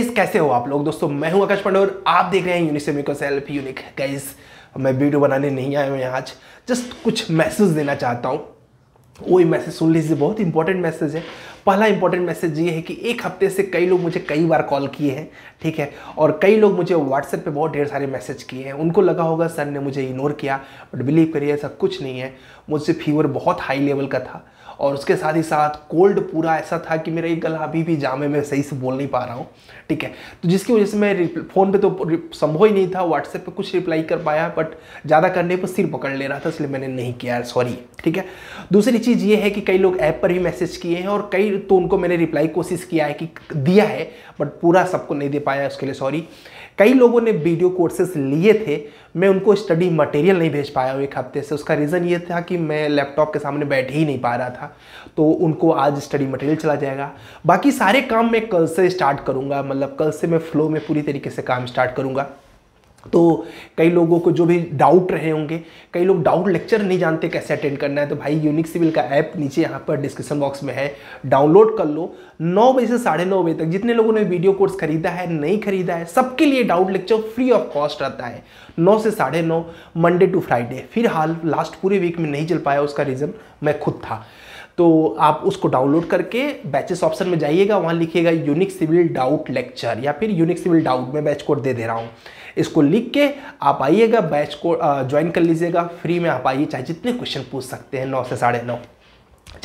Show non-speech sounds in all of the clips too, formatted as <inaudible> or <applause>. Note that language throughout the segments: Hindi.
कैसे हो आप लोग दोस्तों मैं हूं आकाश पांडे और आप देख रहे हैं यूनिसेमी सेल्फ यूनिक गाइज मैं वीडियो बनाने नहीं आया हूं यहाँ आज जस्ट कुछ मैसेज देना चाहता हूँ वही मैसेज सुन लीजिए बहुत इंपॉर्टेंट मैसेज है पहला इंपॉर्टेंट मैसेज ये है कि एक हफ्ते से कई लोग मुझे कई बार कॉल किए हैं ठीक है और कई लोग मुझे व्हाट्सएप पे बहुत ढेर सारे मैसेज किए हैं उनको लगा होगा सर ने मुझे इग्नोर किया बट बिलीव करिए ऐसा कुछ नहीं है मुझसे फीवर बहुत हाई लेवल का था और उसके साथ ही साथ कोल्ड पूरा ऐसा था कि मेरा एक गला अभी भी जामे में सही से बोल नहीं पा रहा हूँ ठीक है तो जिसकी वजह से मैं फ़ोन पे तो संभव ही नहीं था व्हाट्सएप पे कुछ रिप्लाई कर पाया बट ज़्यादा करने पर सिर पकड़ ले रहा था इसलिए मैंने नहीं किया सॉरी ठीक है दूसरी चीज़ ये है कि कई लोग ऐप पर भी मैसेज किए हैं और कई तो उनको मैंने रिप्लाई कोशिश किया है कि दिया है बट पूरा सबको नहीं दे पाया उसके लिए सॉरी कई लोगों ने वीडियो कोर्सेस लिए थे मैं उनको स्टडी मटेरियल नहीं भेज पाया हूँ एक हफ्ते से उसका रीज़न ये था कि मैं लैपटॉप के सामने बैठ ही नहीं पा रहा था तो उनको आज स्टडी मटेरियल चला जाएगा बाकी सारे काम मैं कल से स्टार्ट करूँगा मतलब कल से मैं फ्लो में पूरी तरीके से काम स्टार्ट करूँगा तो कई लोगों को जो भी डाउट रहे होंगे कई लोग डाउट लेक्चर नहीं जानते कैसे अटेंड करना है तो भाई यूनिक सिविल का ऐप नीचे यहाँ पर डिस्क्रिप्शन बॉक्स में है डाउनलोड कर लो नौ बजे से साढ़े नौ बजे तक जितने लोगों ने वीडियो कोर्स खरीदा है नहीं खरीदा है सबके लिए doubt lecture free of cost रहता है नौ से साढ़े नौ मंडे टू फ्राइडे फिर हाल लास्ट पूरे वीक में नहीं चल पाया उसका रीज़न मैं खुद था तो आप उसको डाउनलोड करके बैचेस ऑप्शन में जाइएगा वहाँ लिखिएगा यूनिक सिविल डाउट लेक्चर या फिर यूनिक सिविल डाउट में बैच कोड दे दे रहा हूँ इसको लिख के आप आइएगा बैच को ज्वाइन कर लीजिएगा फ्री में आप आइए चाहे जितने क्वेश्चन पूछ सकते हैं नौ से साढ़े नौ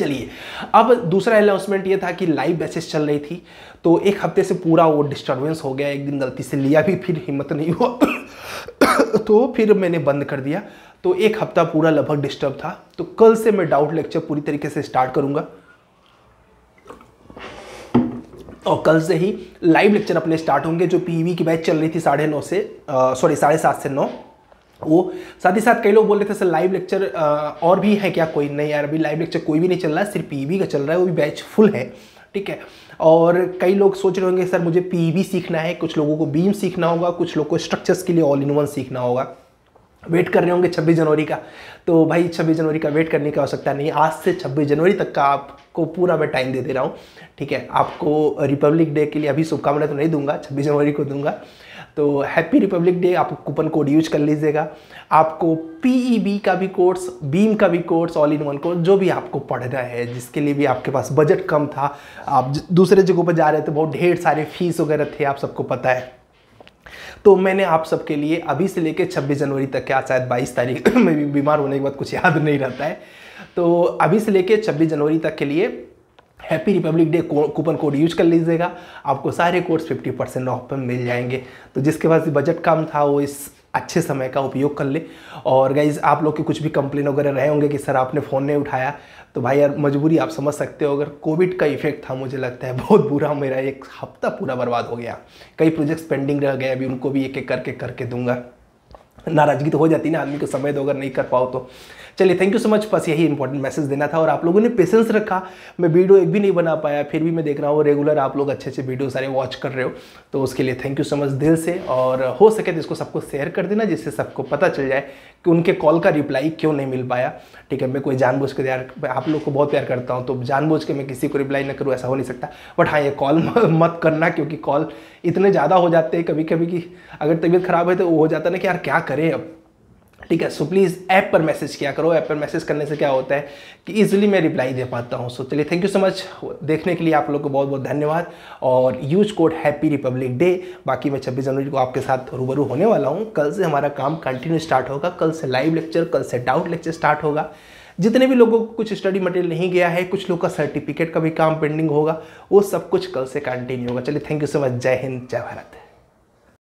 चलिए अब दूसरा अनाउंसमेंट ये था कि लाइव बैचेस चल रही थी तो एक हफ्ते से पूरा वो डिस्टर्बेंस हो गया एक दिन गलती से लिया भी फिर हिम्मत नहीं हुआ <coughs> तो फिर मैंने बंद कर दिया तो एक हफ्ता पूरा लगभग डिस्टर्ब था तो कल से मैं डाउट लेक्चर पूरी तरीके से स्टार्ट करूंगा और कल से ही लाइव लेक्चर अपने स्टार्ट होंगे जो पीवी e की बैच चल रही थी साढ़े नौ से सॉरी साढ़े सात से नौ वो साथ ही साथ कई लोग बोल रहे थे सर लाइव लेक्चर और भी है क्या कोई नहीं यार अभी लाइव लेक्चर कोई भी नहीं चल रहा है सिर्फ पीवी e का चल रहा है वो भी बैच फुल है ठीक है और कई लोग सोच रहे होंगे सर मुझे पीवी e सीखना है कुछ लोगों को बीम सीखना होगा कुछ लोगों को स्ट्रक्चर्स के लिए ऑल इन वन सीखना होगा वेट कर रहे होंगे 26 जनवरी का तो भाई 26 जनवरी का वेट करने की आवश्यकता नहीं आज से 26 जनवरी तक का आपको पूरा मैं टाइम दे दे रहा हूँ ठीक है आपको रिपब्लिक डे के लिए अभी शुभकामनाएं तो नहीं दूंगा 26 जनवरी को दूंगा तो हैप्पी रिपब्लिक डे आप कूपन कोड यूज कर लीजिएगा आपको पीईबी e का भी कोर्स बीम का भी course all in one course जो भी आपको पढ़ना है जिसके लिए भी आपके पास बजट कम था आप दूसरे जगहों पर जा रहे थे बहुत ढेर सारे फीस वगैरह थे आप सबको पता है तो मैंने आप सबके लिए अभी से लेकर छब्बीस जनवरी तक क्या शायद बाईस तारीख <laughs> में भी बीमार होने के बाद कुछ याद नहीं रहता है तो अभी से लेकर छब्बीस जनवरी तक के लिए happy republic day coupon code use कर लीजिएगा आपको सारे कोड्स 50 परसेंट ऑफ पर मिल जाएंगे तो जिसके पास बजट कम था वो इस अच्छे समय का उपयोग कर ले और गाइज आप लोग के कुछ भी कंप्लेन वगैरह रहे होंगे कि सर आपने फ़ोन नहीं उठाया तो भाई यार मजबूरी आप समझ सकते हो अगर कोविड का इफेक्ट था मुझे लगता है बहुत बुरा मेरा एक हफ्ता पूरा बर्बाद हो गया कई प्रोजेक्ट्स पेंडिंग रह गए अभी उनको भी एक एक करके करके दूंगा नाराजगी तो हो जाती ना आदमी को समय दो अगर नहीं कर पाओ तो चलिए थैंक यू सो मच बस यही इंपॉर्टेंट मैसेज देना था और आप लोगों ने पेशेंस रखा मैं वीडियो एक भी नहीं बना पाया फिर भी मैं देख रहा हूँ रेगुलर आप लोग अच्छे अच्छे वीडियो सारे वॉच कर रहे हो तो उसके लिए थैंक यू सो मच दिल से और हो सके तो इसको सबको शेयर कर देना जिससे सबको पता चल जाए कि उनके कॉल का रिप्लाई क्यों नहीं मिल पाया ठीक है मैं कोई जानबूझ के यार आप लोग को बहुत प्यार करता हूँ तो जानबूझ के मैं किसी को रिप्लाई ना करूँ ऐसा हो नहीं सकता बट हाँ ये कॉल <laughs> मत करना क्योंकि कॉल इतने ज़्यादा हो जाते हैं कभी कभी कि अगर तबीयत खराब है तो वो हो जाता ना कि यार क्या करें अब ठीक है सो प्लीज़ ऐप पर मैसेज किया करो ऐप पर मैसेज करने से क्या होता है कि ईजिली मैं रिप्लाई दे पाता हूँ सो चलिए थैंक यू सो मच देखने के लिए आप लोग को बहुत बहुत धन्यवाद और use code happy republic day बाकी मैं छब्बीस जनवरी को आपके साथ रूबरू होने वाला हूँ कल से हमारा काम कंटिन्यू स्टार्ट होगा कल से लाइव लेक्चर कल से डाउट लेक्चर स्टार्ट होगा जितने भी लोगों को कुछ स्टडी मटेरियल नहीं गया है कुछ लोग का सर्टिफिकेट का भी काम पेंडिंग होगा वो सब कुछ कल से कंटिन्यू होगा चलिए थैंक यू सो मच जय हिंद जय भारत